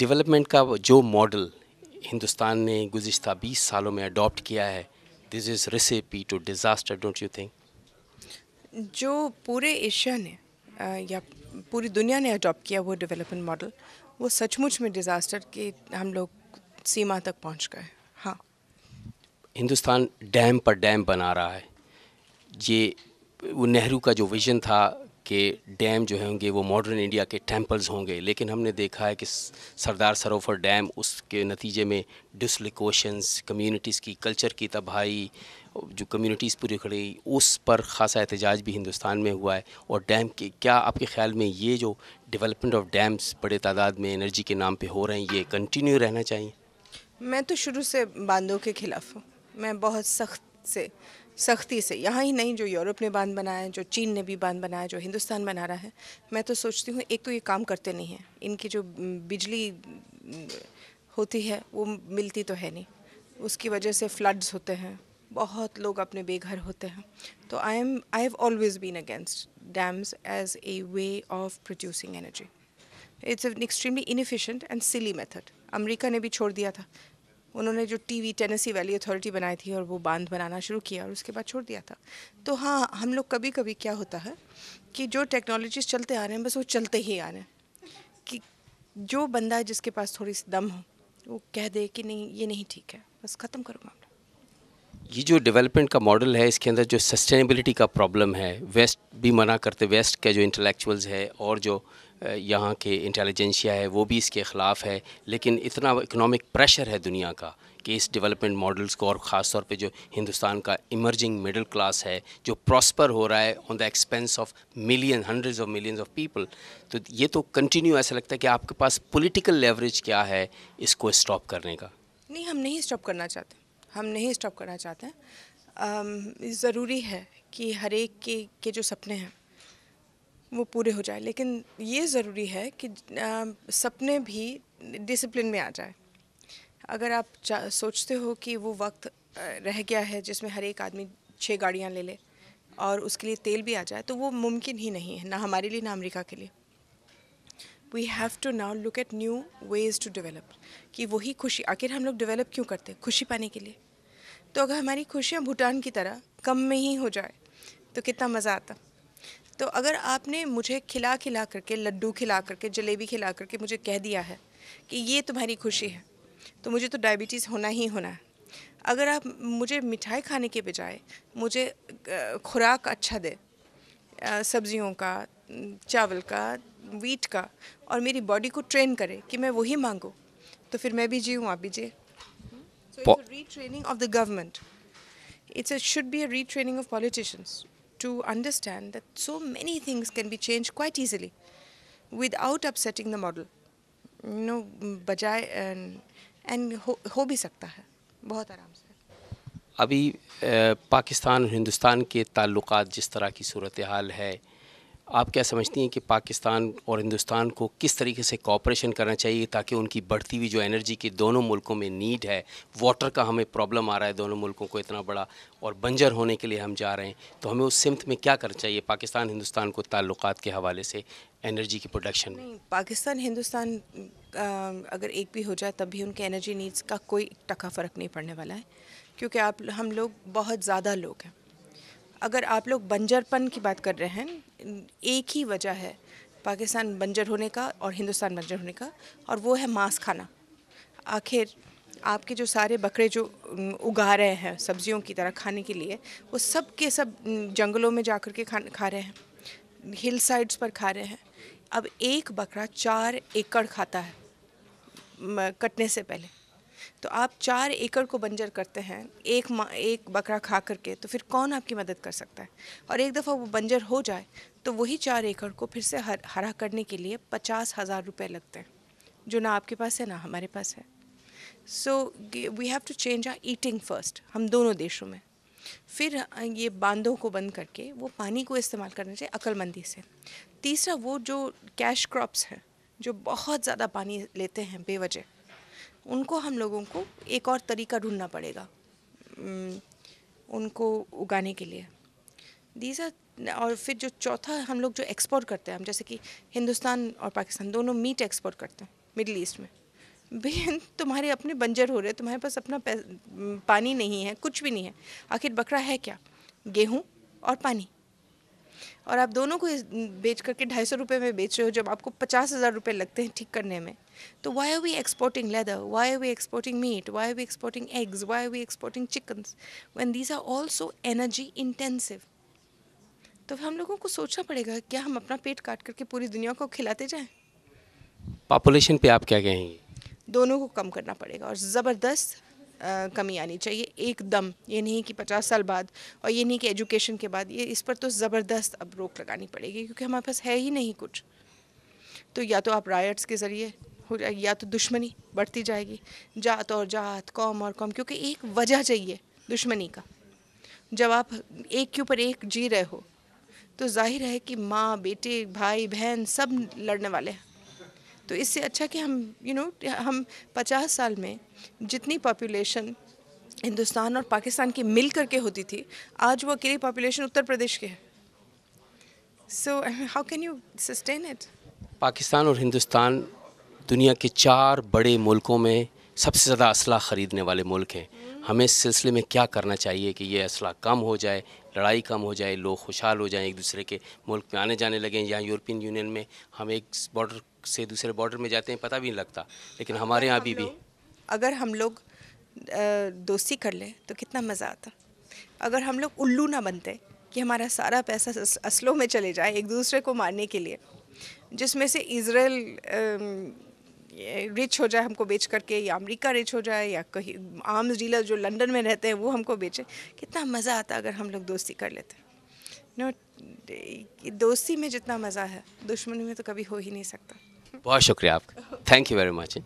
Development का जो model Hindustan ने गुज्त 20 सालों में अडॉप्ट किया है this is recipe to disaster don't you think जो पूरे एशिया ने या पूरी दुनिया ने अडॉप्ट किया वो डेवलपमेंट मॉडल वो सचमुच में डिज़ास्टर के हम लोग सीमा तक पहुंच गए हाँ हिंदुस्तान डैम पर डैम बना रहा है ये वो नेहरू का जो विज़न था के डैम जो होंगे वो मॉडर्न इंडिया के टेम्पल्स होंगे लेकिन हमने देखा है कि सरदार सरोवर डैम उसके नतीजे में डिसलिकोशंस कम्युनिटीज़ की कल्चर की तबाही जो कम्युनिटीज़ पूरी खड़ी उस पर ख़ासा एहतजाज भी हिंदुस्तान में हुआ है और डैम के क्या आपके ख्याल में ये जो डेवलपमेंट ऑफ डैम्स बड़े तादाद में एनर्जी के नाम पर हो रहे हैं ये कंटिन्यू रहना चाहिए मैं तो शुरू से बांधों के ख़िलाफ़ हूँ मैं बहुत सख्त से सख्ती से यहाँ ही नहीं जो यूरोप ने बांध बनाया है जो चीन ने भी बांध बनाया है जो हिंदुस्तान बना रहा है मैं तो सोचती हूँ एक तो ये काम करते नहीं हैं इनकी जो बिजली होती है वो मिलती तो है नहीं उसकी वजह से फ्लड्स होते हैं बहुत लोग अपने बेघर होते हैं तो I am I have always been against dams as a way of producing energy it's an extremely inefficient and silly method America ने भी छोड़ दिया था उन्होंने जो टीवी टेनेसी वैली अथॉरिटी बनाई थी और वो बांध बनाना शुरू किया और उसके बाद छोड़ दिया था तो हाँ हम लोग कभी कभी क्या होता है कि जो टेक्नोलॉजीज चलते आ रहे हैं बस वो चलते ही आ रहे हैं कि जो बंदा जिसके पास थोड़ी सी दम हो वो कह दे कि नहीं ये नहीं ठीक है बस ख़त्म करो मामला ये जो डेवलपमेंट का मॉडल है इसके अंदर जो सस्टेनेबिलिटी का प्रॉब्लम है वेस्ट भी मना करते वेस्ट के जो इंटेलेक्चुअल्स है और जो यहाँ के इंटेलिजेंसिया है वो भी इसके ख़िलाफ़ है लेकिन इतना इकनॉमिक प्रेशर है दुनिया का कि इस डेवलपमेंट मॉडल्स को और ख़ास तौर पे जो हिंदुस्तान का इमर्जिंग मिडिल क्लास है जो प्रॉस्पर हो रहा है on the expense of million hundreds of millions of people तो ये तो कंटिन्यू ऐसा लगता है कि आपके पास पॉलिटिकल लेवरेज क्या है इसको स्टॉप करने का नहीं हम नहीं स्टॉप करना चाहते हम नहीं स्टॉप करना चाहते हैं ज़रूरी है कि हर एक के, के जो सपने हैं वो पूरे हो जाए लेकिन ये ज़रूरी है कि सपने भी डिसिप्लिन में आ जाए अगर आप सोचते हो कि वो वक्त रह गया है जिसमें हर एक आदमी छः गाड़ियाँ ले ले और उसके लिए तेल भी आ जाए तो वो मुमकिन ही नहीं है ना हमारे लिए ना अमेरिका के लिए we have to now look at new ways to develop कि वही खुशी आखिर हम लोग डेवलप क्यों करते हैं खुशी पाने के लिए तो अगर हमारी खुशियाँ भूटान की तरह कम में ही हो जाए तो कितना मज़ा आता तो अगर आपने मुझे खिला खिला करके लड्डू खिला करके जलेबी खिला करके मुझे कह दिया है कि ये तुम्हारी खुशी है तो मुझे तो डायबिटीज़ होना ही होना है अगर आप मुझे मिठाई खाने के बजाय मुझे खुराक अच्छा दे सब्जियों का चावल का वीट का और मेरी बॉडी को ट्रेन करे कि मैं वही मांगूँ तो फिर मैं भी जीऊँ आप भी जी retraining of the government it's should be a retraining of politicians to understand that so many things can be changed quite easily without upsetting the model. You know, बजाय and, and ho, हो भी सकता है बहुत आराम से अभी पाकिस्तान और हिंदुस्तान के ताल्लुक जिस तरह की सूरत हाल है आप क्या समझती हैं कि पाकिस्तान और हिंदुस्तान को किस तरीके से कॉपरेशन करना चाहिए ताकि उनकी बढ़ती हुई जो एनर्जी की दोनों मुल्कों में नीड है वाटर का हमें प्रॉब्लम आ रहा है दोनों मुल्कों को इतना बड़ा और बंजर होने के लिए हम जा रहे हैं तो हमें उस सिमत में क्या करना चाहिए पाकिस्तान हिंदुस्तान को ताल्लुक के हवाले से एनर्जी की प्रोडक्शन में पाकिस्तान हिंदुस्तान अगर एक भी हो जाए तब भी उनके एनर्जी नीड्स का कोई टका फ़र्क नहीं पड़ने वाला है क्योंकि आप हम लोग बहुत ज़्यादा लोग हैं अगर आप लोग बंजरपन की बात कर रहे हैं एक ही वजह है पाकिस्तान बंजर होने का और हिंदुस्तान बंजर होने का और वो है मांस खाना आखिर आपके जो सारे बकरे जो उगा रहे हैं सब्जियों की तरह खाने के लिए वो सब के सब जंगलों में जा कर के खा खा रहे हैं हिल साइड्स पर खा रहे हैं अब एक बकरा चार एकड़ खाता है कटने से पहले तो आप चार एकड़ को बंजर करते हैं एक एक बकरा खा करके तो फिर कौन आपकी मदद कर सकता है और एक दफ़ा वो बंजर हो जाए तो वही चार एकड़ को फिर से हर, हरा करने के लिए पचास हज़ार रुपये लगते हैं जो ना आपके पास है ना हमारे पास है so we have to change our eating first हम दोनों देशों में फिर ये बांधों को बंद करके वो पानी को इस्तेमाल करना चाहिए अक्लमंदी से तीसरा वो जो कैश क्रॉप्स हैं जो बहुत ज़्यादा पानी लेते हैं बेवजह उनको हम लोगों को एक और तरीका ढूंढना पड़ेगा उनको उगाने के लिए दीजा और फिर जो चौथा हम लोग जो एक्सपोर्ट करते हैं हम जैसे कि हिंदुस्तान और पाकिस्तान दोनों मीट एक्सपोर्ट करते हैं मिडल ईस्ट में बहन तुम्हारे अपने बंजर हो रहे तुम्हारे पास अपना पानी नहीं है कुछ भी नहीं है आखिर बकरा है क्या गेहूँ और पानी और आप दोनों को बेच करके ढाई सौ रुपये में बेच रहे हो जब आपको पचास हज़ार रुपये लगते हैं ठीक करने में तो why are we exporting leather why are we exporting meat why are we exporting eggs why are we exporting chickens when these are also energy intensive तो हम लोगों को सोचना पड़ेगा क्या हम अपना पेट काट करके पूरी दुनिया को खिलाते जाएं पॉपुलेशन पे आप क्या कहेंगे दोनों को कम करना पड़ेगा और ज़बरदस्त कमी आनी चाहिए एकदम ये नहीं कि पचास साल बाद और ये नहीं कि एजुकेशन के बाद ये इस पर तो ज़बरदस्त अब रोक लगानी पड़ेगी क्योंकि हमारे पास है ही नहीं कुछ तो या तो आप रायट्स के ज़रिए हो जाएगी या तो दुश्मनी बढ़ती जाएगी जात और जात कौम और कौम क्योंकि एक वजह चाहिए दुश्मनी का जब आप एक के ऊपर एक जी रहे हो तो जाहिर है कि माँ बेटे भाई बहन सब लड़ने वाले हैं तो इससे अच्छा कि हम यू you नो know, हम पचास साल में जितनी पॉपुलेशन हिंदुस्तान और पाकिस्तान की मिल करके होती थी आज वो अकेली पॉपुलेशन उत्तर प्रदेश के है so how can you sustain it Pakistan और हिंदुस्तान दुनिया के चार बड़े मुल्कों में सबसे ज़्यादा असला ख़रीदने वाले मुल्क हैं हमें इस सिलसिले में क्या करना चाहिए कि ये असला कम हो जाए लड़ाई कम हो जाए लोग खुशहाल हो जाएं एक दूसरे के मुल्क में आने जाने लगें यहाँ यूरोपियन यूनियन में हम एक बॉर्डर से दूसरे बॉर्डर में जाते हैं पता भी नहीं लगता लेकिन हमारे यहाँ अभी भी अगर हम लोग दोस्ती कर लें तो कितना मज़ा आता अगर हम लोग उल्लू ना बनते कि हमारा सारा पैसा असलों में चले जाए एक दूसरे को मारने के लिए जिसमें से इसराइल रिच हो जाए हमको बेच करके या अमेरिका रिच हो जाए या कहीं आर्म्स डीलर जो लंदन में रहते हैं वो हमको बेचें कितना मज़ा आता अगर हम लोग दोस्ती कर लेते नो दोस्ती में जितना मज़ा है दुश्मनी में तो कभी हो ही नहीं सकता बहुत शुक्रिया आपका थैंक यू वेरी मच